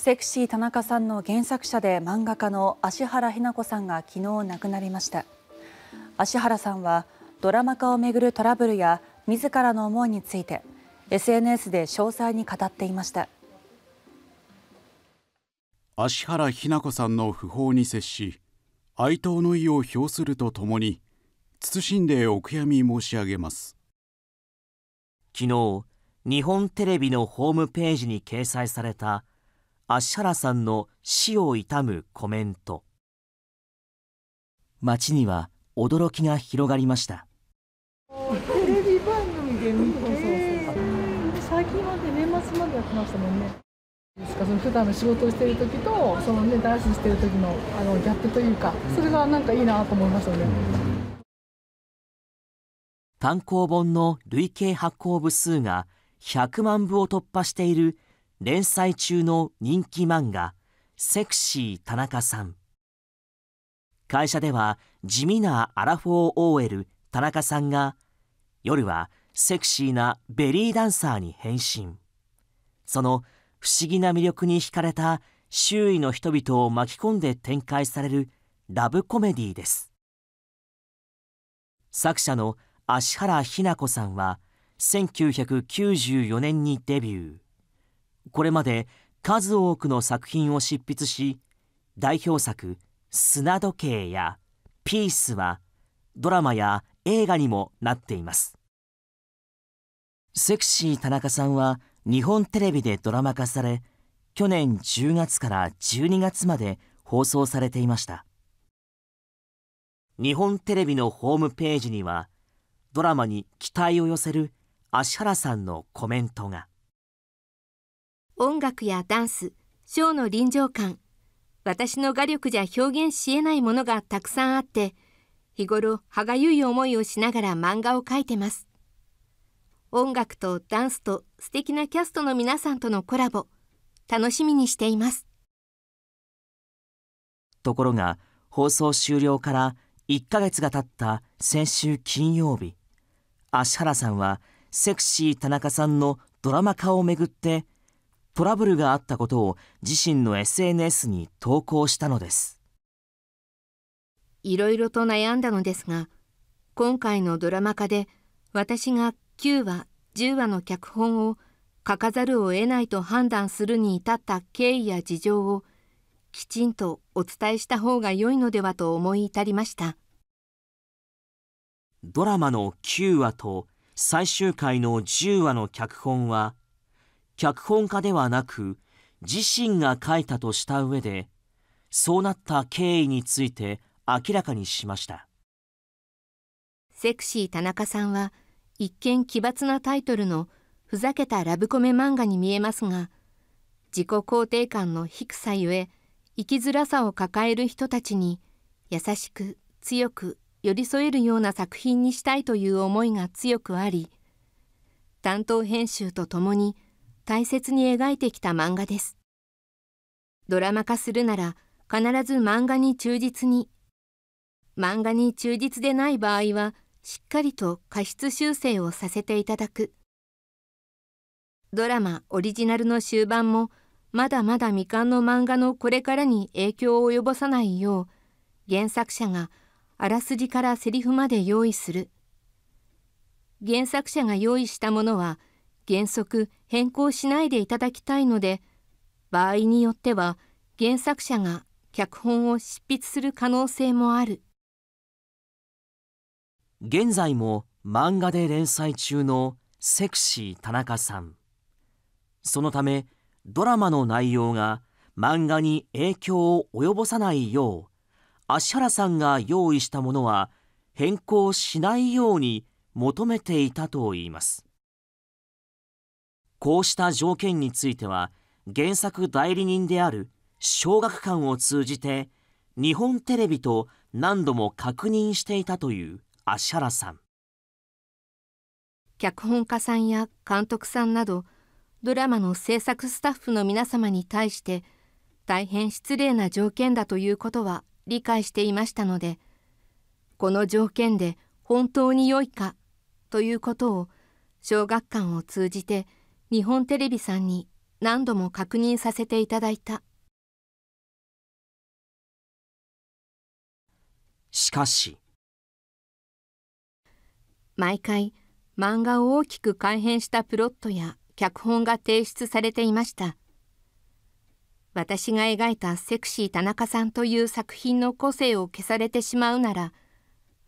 セクシー田中さんの原作者で漫画家の芦原妃名子さんが昨日亡くなりました芦原さんはドラマ化をめぐるトラブルや自らの思いについて SNS で詳細に語っていました芦原妃名子さんの訃報に接し哀悼の意を表するとともに謹んでお悔やみ申し上げます昨日日本テレビのホームページに掲載されたアッシャラさんの死を悼むコメント街には驚きが広がりましたテレビ番組で見て、えー、最近まで年末までやってましたもんねですかその普段の仕事をしている時とそのねダンスしている時のあのギャップというかそれがなんかいいなと思いましたね単行本の累計発行部数が100万部を突破している連載中の人気漫画「セクシー田中さん」会社では地味なアラフォー OL 田中さんが夜はセクシーなベリーダンサーに変身その不思議な魅力に惹かれた周囲の人々を巻き込んで展開されるラブコメディーです作者の芦原ひな子さんは1994年にデビューこれまで数多くの作品を執筆し代表作「砂時計」や「ピース」はドラマや映画にもなっていますセクシー田中さんは日本テレビでドラマ化され去年10月から12月まで放送されていました日本テレビのホームページにはドラマに期待を寄せる芦原さんのコメントが音楽やダンスショーの臨場感私の画力じゃ表現しえないものがたくさんあって日頃歯がゆい思いをしながら漫画を描いてます音楽とダンスと素敵なキャストの皆さんとのコラボ楽しみにしていますところが放送終了から1ヶ月が経った先週金曜日芦原さんはセクシー田中さんのドラマ化をめぐってトラブルがあったことを自身の SNS に投稿したのです。いろいろと悩んだのですが、今回のドラマ化で私が9話、10話の脚本を書かざるを得ないと判断するに至った経緯や事情をきちんとお伝えした方が良いのではと思い至りました。ドラマの9話と最終回の10話の脚本は脚本家ではなく自身が書いたとした上でそうなった経緯について明らかにしましたセクシー田中さんは一見奇抜なタイトルのふざけたラブコメ漫画に見えますが自己肯定感の低さゆえ生きづらさを抱える人たちに優しく強く寄り添えるような作品にしたいという思いが強くあり担当編集とともに「大切に描いてきた漫画です。ドラマ化するなら必ず漫画に忠実に。漫画に忠実でない場合はしっかりと過失修正をさせていただく。ドラマオリジナルの終盤もまだまだ未完の漫画のこれからに影響を及ぼさないよう原作者があらすじからセリフまで用意する原作者が用意したものは原則変更しないでいただきたいので場合によっては原作者が脚本を執筆する可能性もある現在も漫画で連載中のセクシー田中さんそのためドラマの内容が漫画に影響を及ぼさないよう芦原さんが用意したものは変更しないように求めていたといいますこうした条件については原作代理人である小学館を通じて日本テレビと何度も確認していたという芦原さん脚本家さんや監督さんなどドラマの制作スタッフの皆様に対して大変失礼な条件だということは理解していましたのでこの条件で本当に良いかということを小学館を通じて日本テレビさんに何度も確認させていただいたしかし毎回漫画を大きく改変したプロットや脚本が提出されていました私が描いた「セクシー田中さん」という作品の個性を消されてしまうなら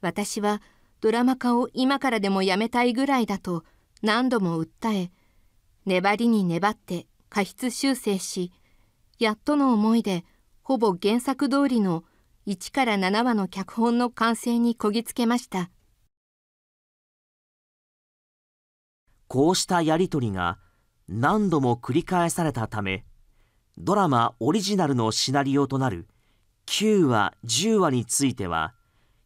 私はドラマ化を今からでもやめたいぐらいだと何度も訴え粘りに粘って過失修正しやっとの思いでほぼ原作通りの1から7話の脚本の完成にこぎつけましたこうしたやり取りが何度も繰り返されたためドラマオリジナルのシナリオとなる9話10話については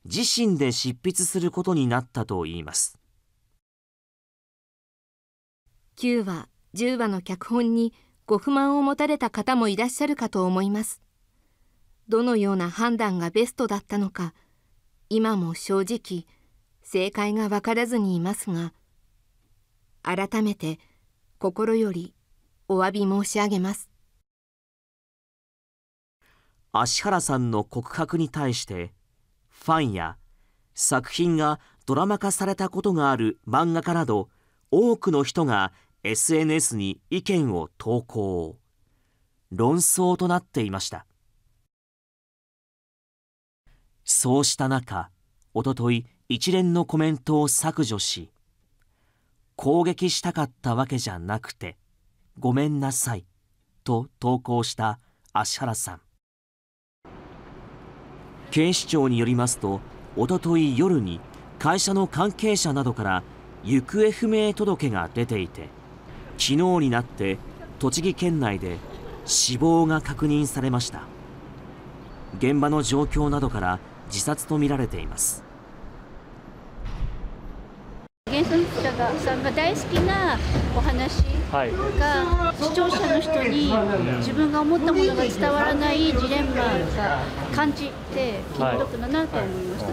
自身で執筆することになったといいます。9話10話の脚本にご不満を持たれた方もいらっしゃるかと思いますどのような判断がベストだったのか今も正直正解が分からずにいますが改めて心よりお詫び申し上げます芦原さんの告白に対してファンや作品がドラマ化されたことがある漫画家など多くの人が SNS に意見を投稿論争となっていましたそうした中おととい一連のコメントを削除し攻撃したかったわけじゃなくてごめんなさいと投稿した芦原さん警視庁によりますとおととい夜に会社の関係者などから行方不明届が出ていて昨日になって栃木県内で死亡が確認されました現場の状況などから自殺とみられています原作者がさんが大好きなお話が、視聴者の人に自分が思ったものが伝わらないジレンマが感じて気の毒だなと思いました、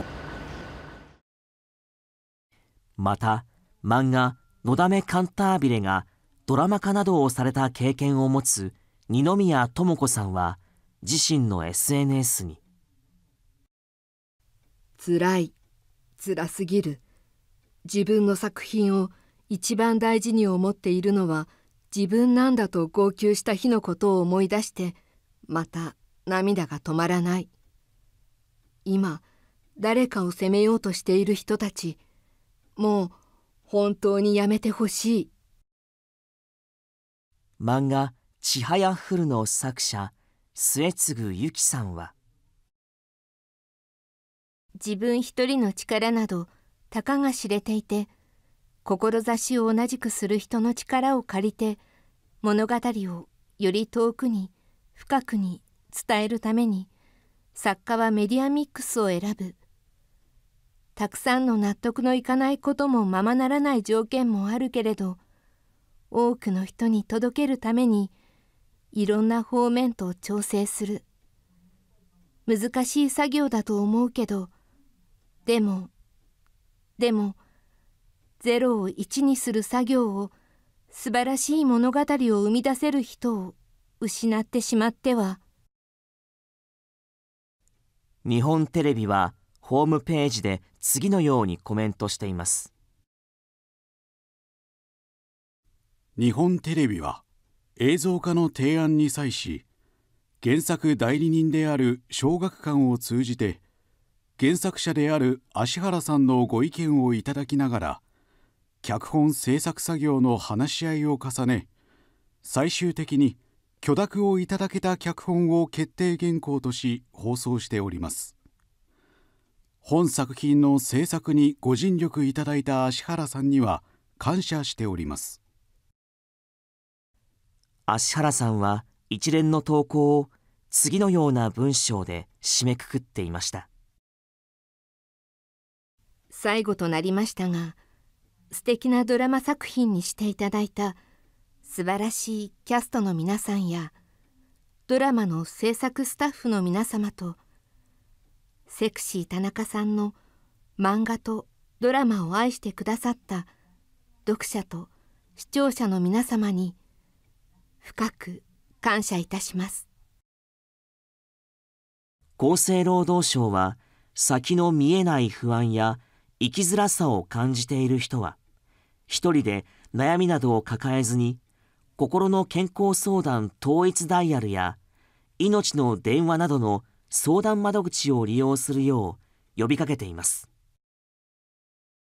また漫画「のだめカンタービレ」がドラマ化などをされた経験を持つ二宮智子さんは自身の SNS に「つらいつらすぎる自分の作品を一番大事に思っているのは自分なんだと号泣した日のことを思い出してまた涙が止まらない今誰かを責めようとしている人たちもう本当にやめてほしい漫画「ちはやふる」の作者末次由紀さんは自分一人の力などたかが知れていて志を同じくする人の力を借りて物語をより遠くに深くに伝えるために作家はメディアミックスを選ぶたくさんの納得のいかないこともままならない条件もあるけれど多くの人に届けるためにいろんな方面と調整する難しい作業だと思うけどでもでもゼロを1にする作業を素晴らしい物語を生み出せる人を失ってしまっては日本テレビはホームページで次のようにコメントしています。日本テレビは映像化の提案に際し原作代理人である小学館を通じて原作者である芦原さんのご意見をいただきながら脚本制作作業の話し合いを重ね最終的に許諾をいただけた脚本を決定原稿とし放送しております本作品の制作にご尽力いただいた芦原さんには感謝しております芦原さんは一連の投稿を次のような文章で締めくくっていました最後となりましたが素敵なドラマ作品にしていただいた素晴らしいキャストの皆さんやドラマの制作スタッフの皆様とセクシー田中さんの漫画とドラマを愛してくださった読者と視聴者の皆様に深く感謝いたします厚生労働省は先の見えない不安や生きづらさを感じている人は一人で悩みなどを抱えずに心の健康相談統一ダイヤルや命の電話などの相談窓口を利用するよう呼びかけています。